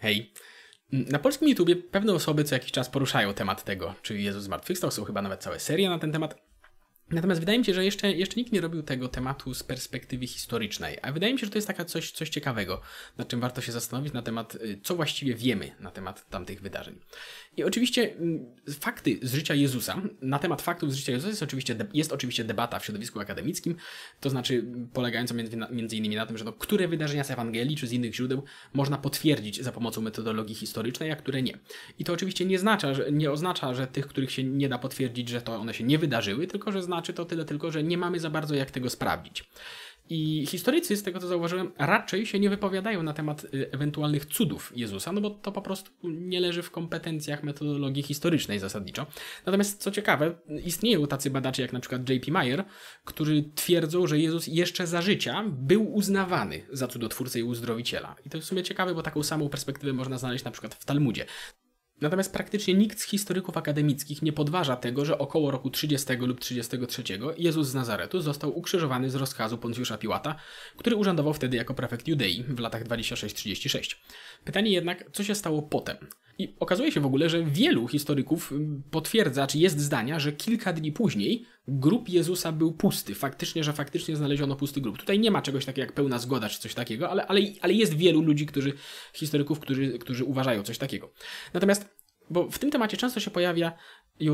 Hej. Mm, na polskim YouTubie pewne osoby co jakiś czas poruszają temat tego, czy Jezus zmartwychwstał, są chyba nawet całe serie na ten temat. Natomiast wydaje mi się, że jeszcze, jeszcze nikt nie robił tego tematu z perspektywy historycznej, a wydaje mi się, że to jest taka coś, coś ciekawego, nad czym warto się zastanowić na temat, y, co właściwie wiemy na temat tamtych wydarzeń. I oczywiście mm, fakty z życia Jezusa, na temat faktów z życia Jezusa jest oczywiście, jest oczywiście debata w środowisku akademickim, to znaczy polegająca między, innymi na tym, że no, które wydarzenia z Ewangelii czy z innych źródeł można potwierdzić za pomocą metodologii historycznej, a które nie. I to oczywiście nie, znacza, nie oznacza, że tych, których się nie da potwierdzić, że to one się nie wydarzyły, tylko że znaczy czy to tyle tylko, że nie mamy za bardzo jak tego sprawdzić. I historycy, z tego co zauważyłem, raczej się nie wypowiadają na temat y, ewentualnych cudów Jezusa, no bo to po prostu nie leży w kompetencjach metodologii historycznej zasadniczo. Natomiast co ciekawe, istnieją tacy badacze jak na przykład J.P. Meyer, którzy twierdzą, że Jezus jeszcze za życia był uznawany za cudotwórcę i uzdrowiciela. I to jest w sumie ciekawe, bo taką samą perspektywę można znaleźć na przykład w Talmudzie. Natomiast praktycznie nikt z historyków akademickich nie podważa tego, że około roku 30 lub 33 Jezus z Nazaretu został ukrzyżowany z rozkazu Poncjusza Piłata, który urzędował wtedy jako prefekt Judei w latach 26-36. Pytanie jednak, co się stało potem? I okazuje się w ogóle, że wielu historyków mm, potwierdza, czy jest zdania, że kilka dni później grób Jezusa był pusty. Faktycznie, że faktycznie znaleziono pusty grób. Tutaj nie ma czegoś takiego jak pełna zgoda czy coś takiego, ale, ale, ale jest wielu ludzi, którzy, historyków, którzy, którzy uważają coś takiego. Natomiast bo w tym temacie często się pojawia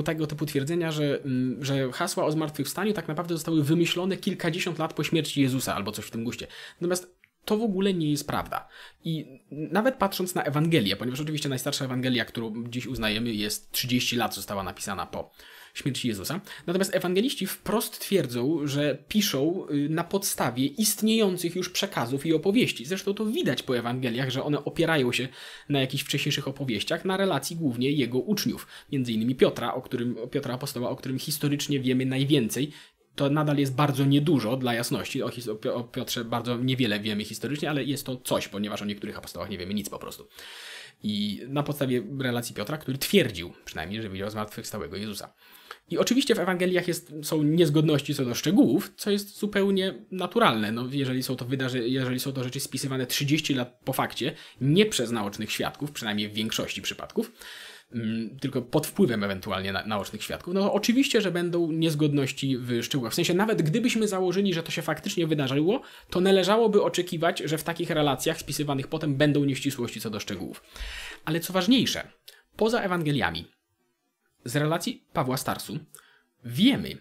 tego typu twierdzenia, że, mm, że hasła o zmartwychwstaniu tak naprawdę zostały wymyślone kilkadziesiąt lat po śmierci Jezusa albo coś w tym guście. Natomiast to w ogóle nie jest prawda. I nawet patrząc na Ewangelię, ponieważ oczywiście najstarsza Ewangelia, którą dziś uznajemy, jest 30 lat, została napisana po śmierci Jezusa. Natomiast ewangeliści wprost twierdzą, że piszą y, na podstawie istniejących już przekazów i opowieści. Zresztą to widać po Ewangeliach, że one opierają się na jakichś wcześniejszych opowieściach, na relacji głównie jego uczniów, między innymi Piotra, o którym, Piotra Apostoła, o którym historycznie wiemy najwięcej to nadal jest bardzo niedużo, dla jasności. O, o Piotrze bardzo niewiele wiemy historycznie, ale jest to coś, ponieważ o niektórych apostołach nie wiemy nic po prostu. I na podstawie relacji Piotra, który twierdził przynajmniej, że widział zmartwychwstałego Jezusa. I oczywiście w Ewangeliach jest, są niezgodności co do szczegółów, co jest zupełnie naturalne. No, jeżeli, są to wydarzy, jeżeli są to rzeczy spisywane 30 lat po fakcie, nie przez naocznych świadków, przynajmniej w większości przypadków, Mm, tylko pod wpływem ewentualnie na, naocznych świadków, no oczywiście, że będą niezgodności w szczegółach. W sensie nawet gdybyśmy założyli, że to się faktycznie wydarzyło, to należałoby oczekiwać, że w takich relacjach spisywanych potem będą nieścisłości co do szczegółów. Ale co ważniejsze, poza Ewangeliami, z relacji Pawła Starsu, wiemy,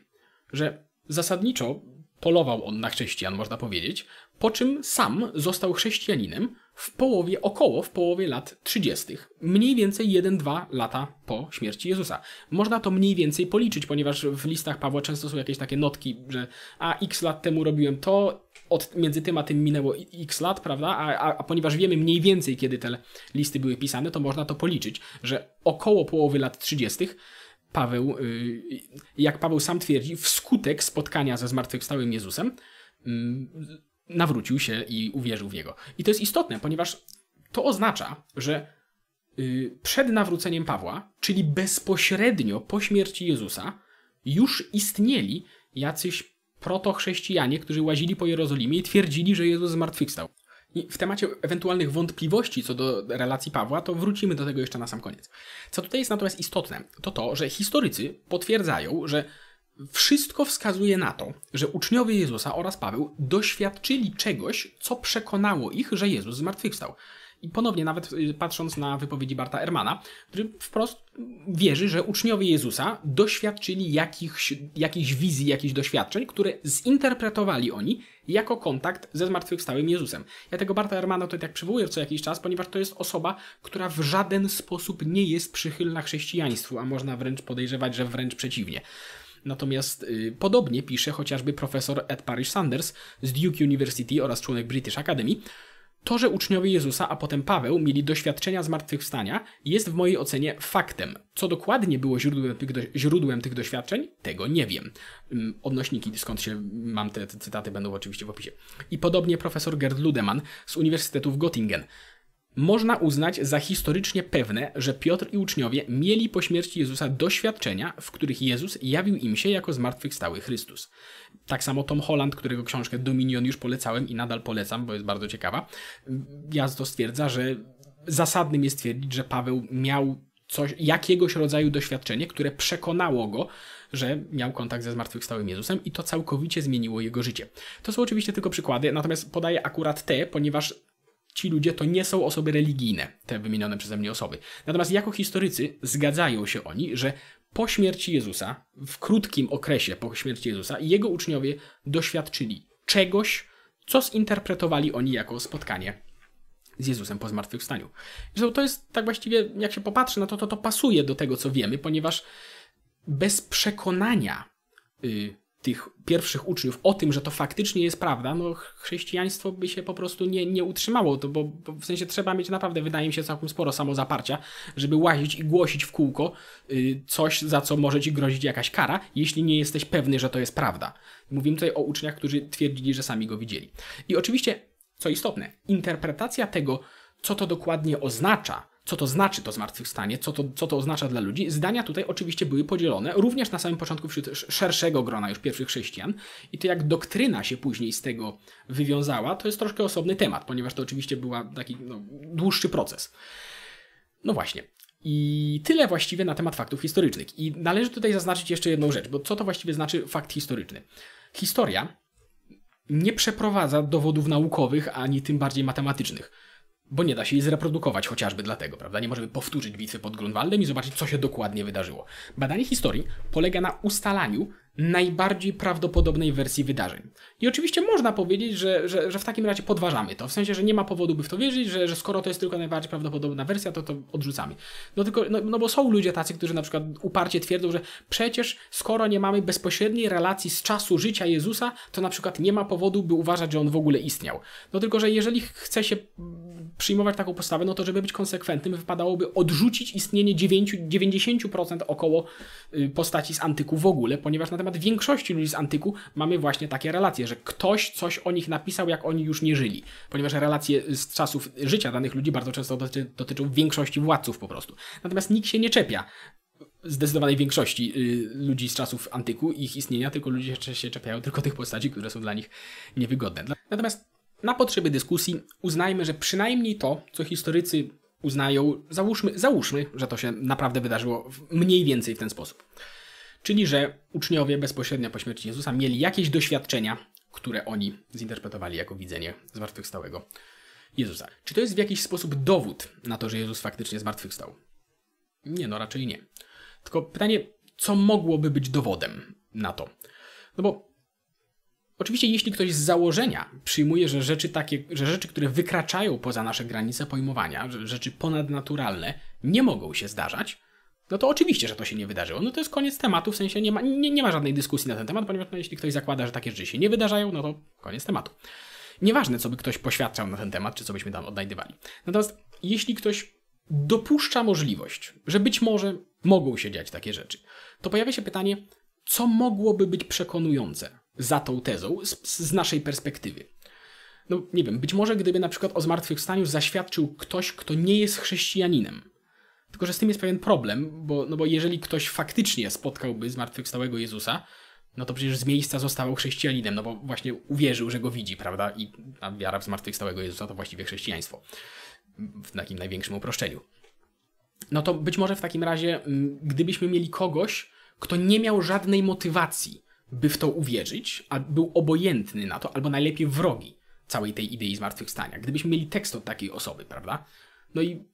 że zasadniczo polował on na chrześcijan, można powiedzieć, po czym sam został chrześcijaninem, w połowie, około w połowie lat 30. Mniej więcej 1-2 lata po śmierci Jezusa. Można to mniej więcej policzyć, ponieważ w listach Pawła często są jakieś takie notki, że a x lat temu robiłem to, od, między tym a tym minęło x lat, prawda? A, a, a ponieważ wiemy mniej więcej, kiedy te listy były pisane, to można to policzyć, że około połowy lat 30. Paweł, y, jak Paweł sam twierdzi, wskutek spotkania ze zmartwychwstałym Jezusem, mm, nawrócił się i uwierzył w Jego. I to jest istotne, ponieważ to oznacza, że y, przed nawróceniem Pawła, czyli bezpośrednio po śmierci Jezusa, już istnieli jacyś protochrześcijanie, którzy łazili po Jerozolimie i twierdzili, że Jezus zmartwychwstał. I w temacie ewentualnych wątpliwości co do relacji Pawła, to wrócimy do tego jeszcze na sam koniec. Co tutaj jest natomiast istotne, to to, że historycy potwierdzają, że wszystko wskazuje na to, że uczniowie Jezusa oraz Paweł doświadczyli czegoś, co przekonało ich, że Jezus zmartwychwstał. I ponownie, nawet y, patrząc na wypowiedzi Barta Ermana, który wprost wierzy, że uczniowie Jezusa doświadczyli jakichś, jakichś wizji, jakichś doświadczeń, które zinterpretowali oni jako kontakt ze zmartwychwstałym Jezusem. Ja tego Barta Ermana to tak przywołuję co jakiś czas, ponieważ to jest osoba, która w żaden sposób nie jest przychylna chrześcijaństwu, a można wręcz podejrzewać, że wręcz przeciwnie. Natomiast y, podobnie pisze chociażby profesor Ed Parish Sanders z Duke University oraz członek British Academy, to, że uczniowie Jezusa, a potem Paweł, mieli doświadczenia zmartwychwstania, jest w mojej ocenie faktem. Co dokładnie było źródłem tych, do, źródłem tych doświadczeń, tego nie wiem. Odnośniki, skąd się mam te, te cytaty, będą oczywiście w opisie. I podobnie profesor Gerd Ludemann z Uniwersytetu w Göttingen. Można uznać za historycznie pewne, że Piotr i uczniowie mieli po śmierci Jezusa doświadczenia, w których Jezus jawił im się jako zmartwychwstały Chrystus. Tak samo Tom Holland, którego książkę Dominion już polecałem i nadal polecam, bo jest bardzo ciekawa, jasno stwierdza, że zasadnym jest twierdzić, że Paweł miał coś, jakiegoś rodzaju doświadczenie, które przekonało go, że miał kontakt ze zmartwychwstałym Jezusem i to całkowicie zmieniło jego życie. To są oczywiście tylko przykłady, natomiast podaję akurat te, ponieważ ci ludzie to nie są osoby religijne, te wymienione przeze mnie osoby. Natomiast jako historycy zgadzają się oni, że po śmierci Jezusa, w krótkim okresie po śmierci Jezusa, jego uczniowie doświadczyli czegoś, co zinterpretowali oni jako spotkanie z Jezusem po zmartwychwstaniu. Zresztą to jest tak właściwie, jak się popatrzy na to, to to pasuje do tego, co wiemy, ponieważ bez przekonania. Yy, tych pierwszych uczniów o tym, że to faktycznie jest prawda, no chrześcijaństwo by się po prostu nie, nie utrzymało, to bo, bo w sensie trzeba mieć naprawdę, wydaje mi się, całkiem sporo samozaparcia, żeby łazić i głosić w kółko y, coś, za co może ci grozić jakaś kara, jeśli nie jesteś pewny, że to jest prawda. Mówimy tutaj o uczniach, którzy twierdzili, że sami go widzieli. I oczywiście, co istotne, interpretacja tego, co to dokładnie oznacza, co to znaczy to zmartwychwstanie, co to, co to oznacza dla ludzi, zdania tutaj oczywiście były podzielone, również na samym początku wśród szerszego grona już pierwszych chrześcijan. I to jak doktryna się później z tego wywiązała, to jest troszkę osobny temat, ponieważ to oczywiście był taki no, dłuższy proces. No właśnie. I tyle właściwie na temat faktów historycznych. I należy tutaj zaznaczyć jeszcze jedną rzecz, bo co to właściwie znaczy fakt historyczny? Historia nie przeprowadza dowodów naukowych, ani tym bardziej matematycznych bo nie da się jej zreprodukować chociażby dlatego, prawda? Nie możemy powtórzyć bitwy pod Grunwaldem i zobaczyć, co się dokładnie wydarzyło. Badanie historii polega na ustalaniu najbardziej prawdopodobnej wersji wydarzeń. I oczywiście można powiedzieć, że, że, że, w takim razie podważamy to, w sensie, że nie ma powodu, by w to wierzyć, że, że skoro to jest tylko najbardziej prawdopodobna wersja, to to odrzucamy. No tylko, no, no bo są ludzie tacy, którzy na przykład uparcie twierdzą, że przecież skoro nie mamy bezpośredniej relacji z czasu życia Jezusa, to na przykład nie ma powodu, by uważać, że on w ogóle istniał. No tylko, że jeżeli chce się przyjmować taką postawę, no to żeby być konsekwentnym, wypadałoby odrzucić istnienie 9, 90% około y, postaci z antyku w ogóle, ponieważ na temat większości ludzi z antyku mamy właśnie takie relacje, że ktoś coś o nich napisał, jak oni już nie żyli, ponieważ relacje z czasów życia danych ludzi bardzo często dotyczą większości władców po prostu. Natomiast nikt się nie czepia zdecydowanej większości y, ludzi z czasów antyku ich istnienia, tylko ludzie się czepiają tylko tych postaci, które są dla nich niewygodne. Natomiast na potrzeby dyskusji uznajmy, że przynajmniej to, co historycy uznają, załóżmy, załóżmy, że to się naprawdę wydarzyło mniej więcej w ten sposób. Czyli, że uczniowie bezpośrednio po śmierci Jezusa mieli jakieś doświadczenia, które oni zinterpretowali jako widzenie zmartwychwstałego Jezusa. Czy to jest w jakiś sposób dowód na to, że Jezus faktycznie zmartwychwstał? Nie, no raczej nie. Tylko pytanie, co mogłoby być dowodem na to? No bo Oczywiście, jeśli ktoś z założenia przyjmuje, że rzeczy takie, że rzeczy, które wykraczają poza nasze granice pojmowania, że rzeczy ponadnaturalne nie mogą się zdarzać, no to oczywiście, że to się nie wydarzyło. No to jest koniec tematu, w sensie nie ma, nie, nie ma żadnej dyskusji na ten temat, ponieważ no, jeśli ktoś zakłada, że takie rzeczy się nie wydarzają, no to koniec tematu. Nieważne, co by ktoś poświadczał na ten temat, czy co byśmy tam odnajdywali. Natomiast jeśli ktoś dopuszcza możliwość, że być może mogą się dziać takie rzeczy, to pojawia się pytanie, co mogłoby być przekonujące za tą tezą z, z naszej perspektywy. No nie wiem, być może gdyby na przykład o zmartwychwstaniu zaświadczył ktoś, kto nie jest chrześcijaninem. Tylko, że z tym jest pewien problem, bo, no bo jeżeli ktoś faktycznie spotkałby zmartwychwstałego Jezusa, no to przecież z miejsca został chrześcijaninem, no bo właśnie uwierzył, że go widzi, prawda? I wiara w zmartwychwstałego Jezusa to właściwie chrześcijaństwo. W takim największym uproszczeniu. No to być może w takim razie, mm, gdybyśmy mieli kogoś, kto nie miał żadnej motywacji, by w to uwierzyć, a był obojętny na to, albo najlepiej wrogi całej tej idei zmartwychwstania. Gdybyśmy mieli tekst od takiej osoby, prawda? No i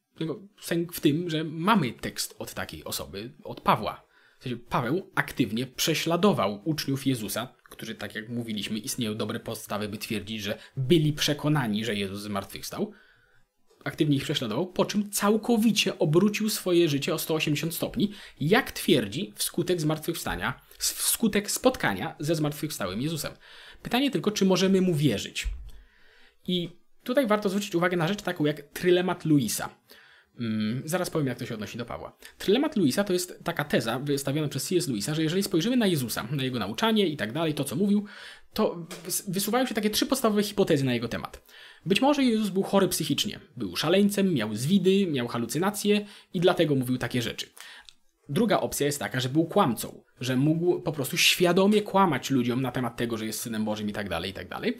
sęk w tym, że mamy tekst od takiej osoby, od Pawła. W sensie Paweł aktywnie prześladował uczniów Jezusa, którzy, tak jak mówiliśmy, istnieją dobre podstawy, by twierdzić, że byli przekonani, że Jezus zmartwychwstał. stał aktywnie ich prześladował, po czym całkowicie obrócił swoje życie o 180 stopni, jak twierdzi wskutek zmartwychwstania, wskutek spotkania ze zmartwychwstałym Jezusem. Pytanie tylko, czy możemy mu wierzyć? I tutaj warto zwrócić uwagę na rzecz taką jak trylemat Luisa. Hmm, zaraz powiem, jak to się odnosi do Pawła. Trylemat Luisa to jest taka teza wystawiona przez C.S. Luisa, że jeżeli spojrzymy na Jezusa, na jego nauczanie i tak dalej, to co mówił, to wysuwają się takie trzy podstawowe hipotezy na jego temat. Być może Jezus był chory psychicznie, był szaleńcem, miał zwidy, miał halucynacje i dlatego mówił takie rzeczy. Druga opcja jest taka, że był kłamcą, że mógł po prostu świadomie kłamać ludziom na temat tego, że jest synem Bożym i tak dalej, i tak dalej.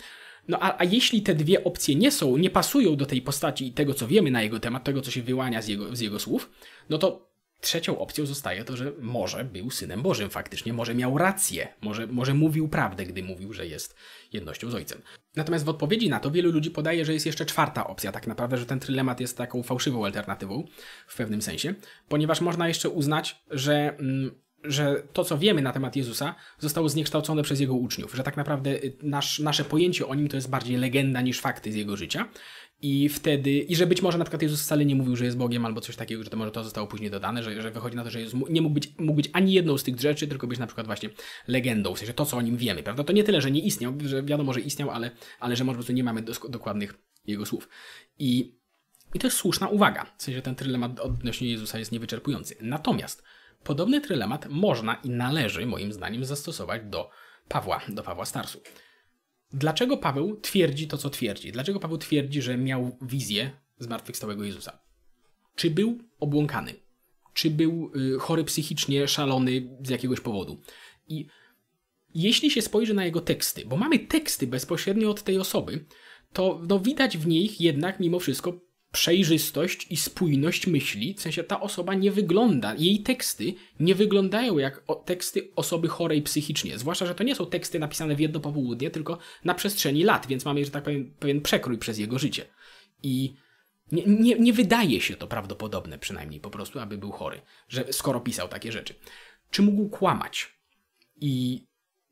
No a, a jeśli te dwie opcje nie są, nie pasują do tej postaci i tego, co wiemy na jego temat, tego, co się wyłania z jego, z jego słów, no to Trzecią opcją zostaje to, że może był synem Bożym faktycznie, może miał rację, może, może mówił prawdę, gdy mówił, że jest jednością z ojcem. Natomiast w odpowiedzi na to wielu ludzi podaje, że jest jeszcze czwarta opcja, tak naprawdę, że ten trylemat jest taką fałszywą alternatywą w pewnym sensie, ponieważ można jeszcze uznać, że mm, że to, co wiemy na temat Jezusa, zostało zniekształcone przez jego uczniów, że tak naprawdę y, nasz, nasze pojęcie o nim to jest bardziej legenda niż fakty z jego życia. I wtedy, i że być może na przykład Jezus wcale nie mówił, że jest Bogiem albo coś takiego, że to może to zostało później dodane, że, że wychodzi na to, że Jezus nie mógł być, mógł być ani jedną z tych rzeczy, tylko być na przykład właśnie legendą, w sensie to, co o nim wiemy, prawda? To nie tyle, że nie istniał, że wiadomo, że istniał, ale, ale że może po prostu nie mamy dokładnych jego słów. I, I to jest słuszna uwaga, w sensie ten trylemat odnośnie Jezusa jest niewyczerpujący. Natomiast Podobny trylemat można i należy moim zdaniem zastosować do Pawła, do Pawła Starsu. Dlaczego Paweł twierdzi to, co twierdzi? Dlaczego Paweł twierdzi, że miał wizję zmartwychwstałego Jezusa? Czy był obłąkany? Czy był y, chory psychicznie, szalony z jakiegoś powodu? I jeśli się spojrzy na jego teksty, bo mamy teksty bezpośrednio od tej osoby, to no, widać w nich jednak mimo wszystko przejrzystość i spójność myśli, w sensie ta osoba nie wygląda, jej teksty nie wyglądają jak teksty osoby chorej psychicznie, zwłaszcza, że to nie są teksty napisane w jedno popołudnie, tylko na przestrzeni lat, więc mamy, że tak powiem, pewien przekrój przez jego życie. I nie, nie, nie wydaje się to prawdopodobne przynajmniej po prostu, aby był chory, że skoro pisał takie rzeczy. Czy mógł kłamać? I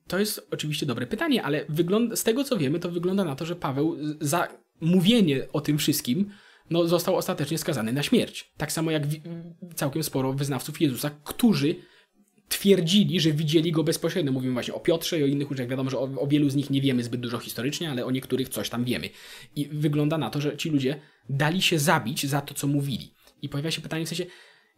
to jest oczywiście dobre pytanie, ale wygląda, z tego co wiemy, to wygląda na to, że Paweł za mówienie o tym wszystkim no, został ostatecznie skazany na śmierć. Tak samo jak całkiem sporo wyznawców Jezusa, którzy twierdzili, że widzieli go bezpośrednio. Mówimy właśnie o Piotrze i o innych uczniach. Wiadomo, że o, o, wielu z nich nie wiemy zbyt dużo historycznie, ale o niektórych coś tam wiemy. I wygląda na to, że ci ludzie dali się zabić za to, co mówili. I pojawia się pytanie w sensie,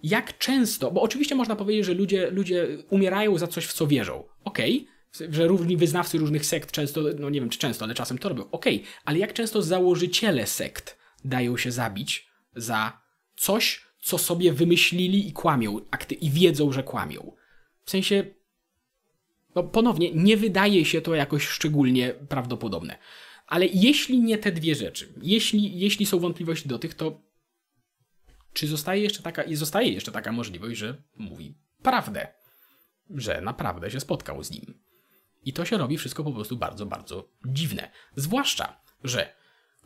jak często, bo oczywiście można powiedzieć, że ludzie, ludzie umierają za coś, w co wierzą. Okej, okay że różni wyznawcy różnych sekt często, no nie wiem czy często, ale czasem to robią. Okej, okay, ale jak często założyciele sekt dają się zabić za coś, co sobie wymyślili i kłamią, akty i wiedzą, że kłamią. W sensie, no ponownie, nie wydaje się to jakoś szczególnie prawdopodobne. Ale jeśli nie te dwie rzeczy, jeśli, jeśli są wątpliwości do tych, to czy zostaje jeszcze taka, zostaje jeszcze taka możliwość, że mówi prawdę, że naprawdę się spotkał z nim. I to się robi wszystko po prostu bardzo, bardzo dziwne. Zwłaszcza, że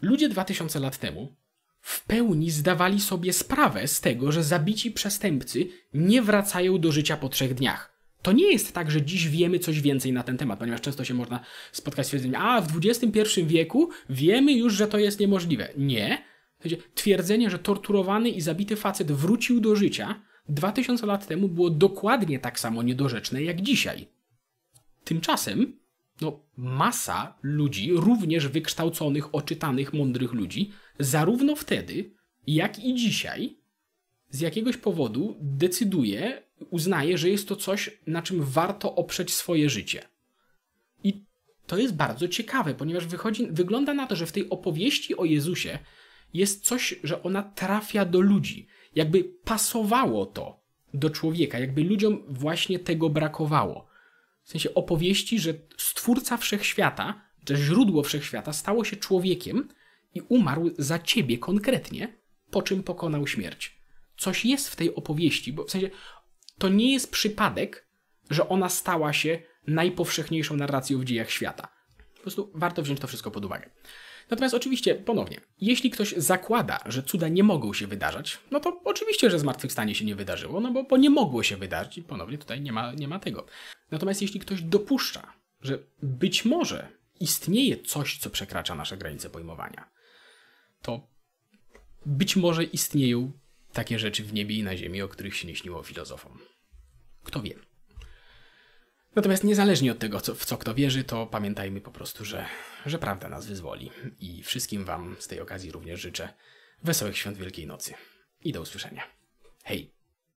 Ludzie 2000 lat temu w pełni zdawali sobie sprawę z tego, że zabici przestępcy nie wracają do życia po trzech dniach. To nie jest tak, że dziś wiemy coś więcej na ten temat, ponieważ często się można spotkać z twierdzeniem, a w XXI wieku wiemy już, że to jest niemożliwe. Nie. Twierdzenie, że torturowany i zabity facet wrócił do życia 2000 lat temu było dokładnie tak samo niedorzeczne jak dzisiaj. Tymczasem no, masa ludzi, również wykształconych, oczytanych, mądrych ludzi, zarówno wtedy, jak i dzisiaj, z jakiegoś powodu decyduje, uznaje, że jest to coś, na czym warto oprzeć swoje życie. I to jest bardzo ciekawe, ponieważ wychodzi, wygląda na to, że w tej opowieści o Jezusie jest coś, że ona trafia do ludzi. Jakby pasowało to do człowieka, jakby ludziom właśnie tego brakowało w sensie opowieści, że stwórca wszechświata, że źródło wszechświata stało się człowiekiem i umarł za ciebie konkretnie, po czym pokonał śmierć. Coś jest w tej opowieści, bo w sensie to nie jest przypadek, że ona stała się najpowszechniejszą narracją w dziejach świata. Po prostu warto wziąć to wszystko pod uwagę. Natomiast oczywiście, ponownie, jeśli ktoś zakłada, że cuda nie mogą się wydarzać, no to oczywiście, że zmartwychwstanie się nie wydarzyło, no bo, bo nie mogło się wydarzyć i ponownie tutaj nie ma, nie ma tego. Natomiast jeśli ktoś dopuszcza, że być może istnieje coś, co przekracza nasze granice pojmowania, to być może istnieją takie rzeczy w niebie i na ziemi, o których się nie śniło filozofom. Kto wie? Natomiast niezależnie od tego, co, w co kto wierzy, to pamiętajmy po prostu, że, że prawda nas wyzwoli. I wszystkim Wam z tej okazji również życzę wesołych świąt Wielkiej Nocy. I do usłyszenia. Hej!